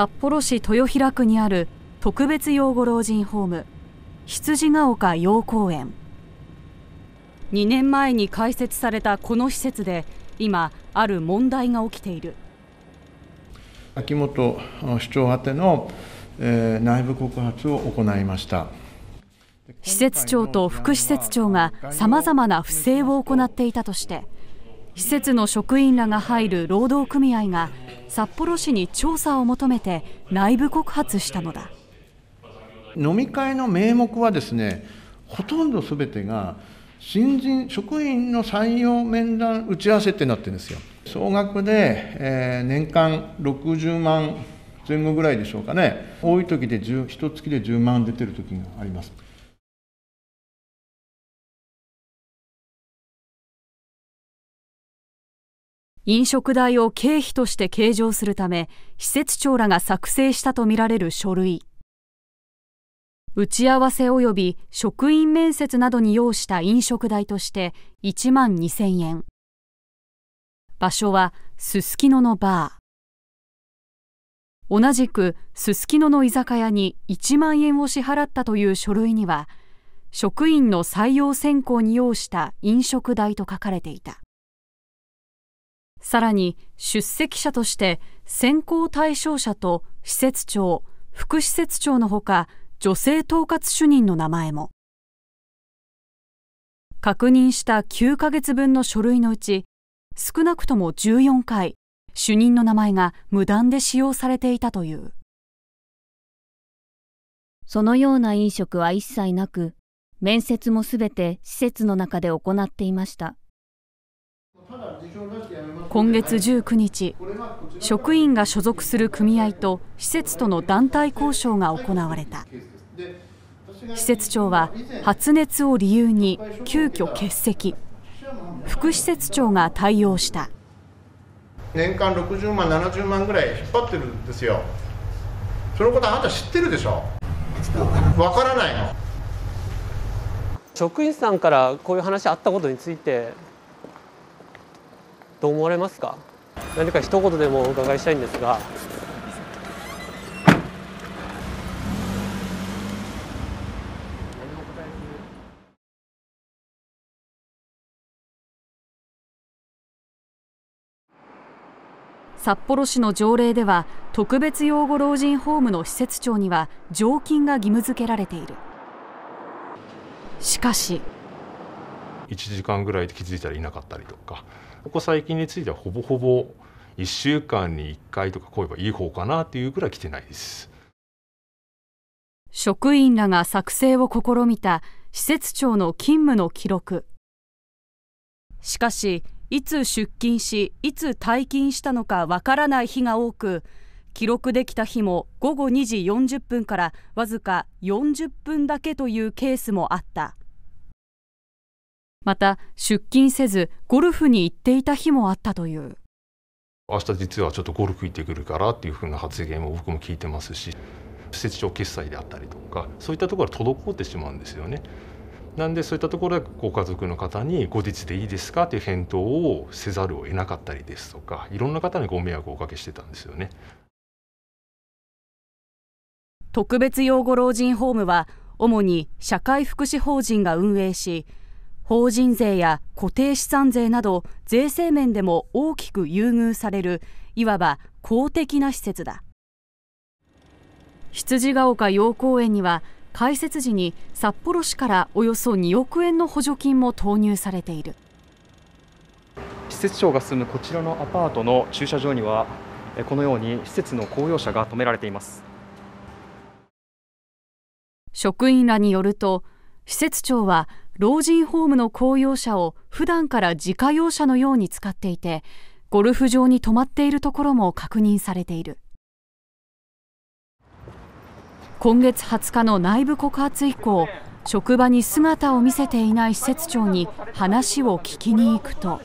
札幌市豊平区にある特別養護老人ホーム羊ヶ丘養公園2年前に開設されたこの施設で今ある問題が起きている秋元市長宛ての、えー、内部告発を行いました施設長と副施設長がさまざまな不正を行っていたとして施設の職員らが入る労働組合が札幌市に調査を求めて内部告発したのだ飲み会の名目はですねほとんど全てが新人職員の採用面談打ち合わせってなってるんですよ総額で、えー、年間60万前後ぐらいでしょうかね多い時で1月で10万出てる時があります飲食代を経費として計上するため施設長らが作成したとみられる書類打ち合わせ及び職員面接などに要した飲食代として1万2000円場所はすすきののバー同じくすすきのの居酒屋に1万円を支払ったという書類には職員の採用選考に要した飲食代と書かれていたさらに出席者として選考対象者と施設長副施設長のほか女性統括主任の名前も確認した9ヶ月分の書類のうち少なくとも14回主任の名前が無断で使用されていたというそのような飲食は一切なく面接もすべて施設の中で行っていました今月19日職員が所属する組合と施設との団体交渉が行われた施設長は発熱を理由に急遽欠席副施設長が対応した年間60万70万ぐらい引っ張ってるんですよそのことあなた知ってるでしょわからないの職員さんからこういう話あったことについてどう思われますか何か一言でもお伺いしたいんですが札幌市の条例では特別養護老人ホームの施設長には常勤が義務付けられているしかし1時間ぐらいで気づいたらいなかったりとかここ最近についてはほぼほぼ1週間に1回とか来ればいい方かなっていうぐらい来てないです職員らが作成を試みた施設長の勤務の記録しかしいつ出勤しいつ退勤したのかわからない日が多く記録できた日も午後2時40分からわずか40分だけというケースもあったまた出勤せずゴルフに行っていた日もあったという明日実はちょっとゴルフ行ってくるからっていうふうな発言も僕も聞いてますし施設長決済であったりとかそういったところは滞ってしまうんですよね。なんでそういったところでご家族の方に後日でいいですかという返答をせざるを得なかったりですとかいろんな方にご迷惑をおかけしてたんですよね特別養護老人ホームは主に社会福祉法人が運営し法人税や固定資産税など税制面でも大きく優遇されるいわば公的な施設だ羊ヶ丘陽光園には開設時に札幌市からおよそ2億円の補助金も投入されている施設長が住むこちらのアパートの駐車場にはこのように施設の公用車が止められています職員らによると施設長は老人ホームの公用車を普段から自家用車のように使っていてゴルフ場に止まっているところも確認されている今月20日の内部告発以降職場に姿を見せていない施設長に話を聞きに行くと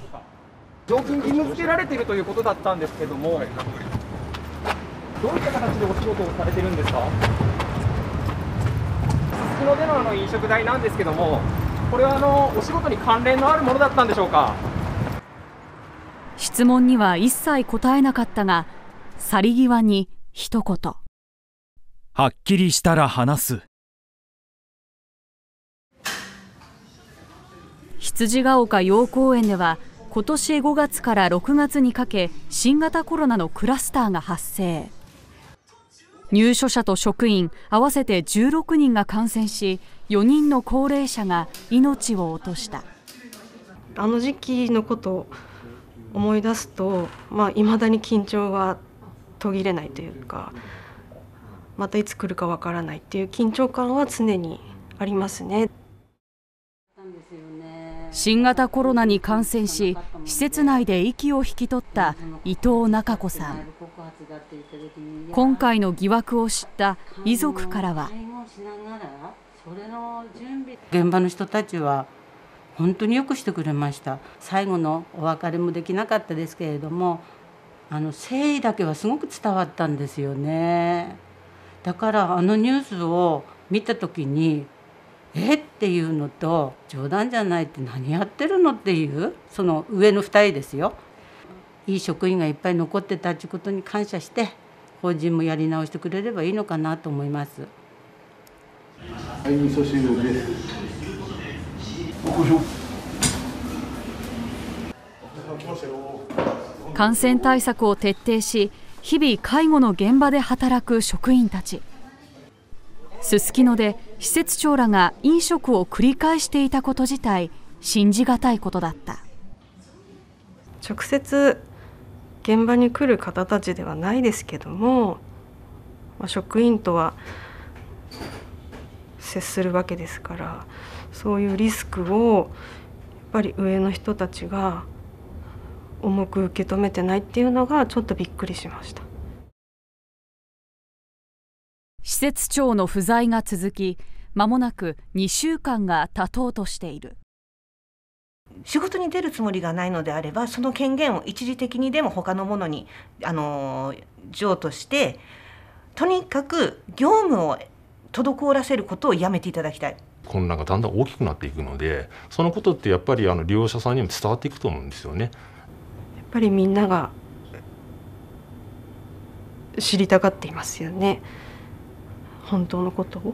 条件義務付けられているということだったんですけどもどういった形でお仕事をされてるんですかすすきのでの飲食代なんですけどもこれはあのお仕事に関連のあるものだったんでしょうか質問には一切答えなかったが去り際に一言はっきりしたら話す羊ヶ丘陽公園では今年5月から6月にかけ新型コロナのクラスターが発生。入所者と職員合わせて16人が感染し4人の高齢者が命を落としたあの時期のことを思い出すといまあ、未だに緊張が途切れないというかまたいつ来るかわからないっていう緊張感は常にありますね。新型コロナに感染し施設内で息を引き取った伊藤中子さん今回の疑惑を知った遺族からは現場の人たちは本当によくしてくれました最後のお別れもできなかったですけれどもあの誠意だけはすごく伝わったんですよねだからあのニュースを見た時にえっていうのと冗談じゃないって何やってるのっていうその上の2人ですよいい職員がいっぱい残ってたってことに感謝して法人もやり直してくれればいいのかなと思います。はい、味噌汁です。感染対策を徹底し、日々介護の現場で働く職員たち。すすきので施設長らが飲食を繰り返していたこと自体信じがたいことだった直接現場に来る方たちではないですけども、まあ、職員とは接するわけですからそういうリスクをやっぱり上の人たちが重く受け止めてないっていうのがちょっとびっくりしました施設長の不在が続きまもなく2週間が経とうとしている。仕事に出るつもりがないのであればその権限を一時的にでも他のものにあの譲渡してとにかく業務を滞らせることをやめていただきたい。混乱がだんだん大きくなっていくのでそのことってやっぱりあの利用者さんにも伝わっていくと思うんですよね。やっぱりみんなが知りたがっていますよね本当のことを。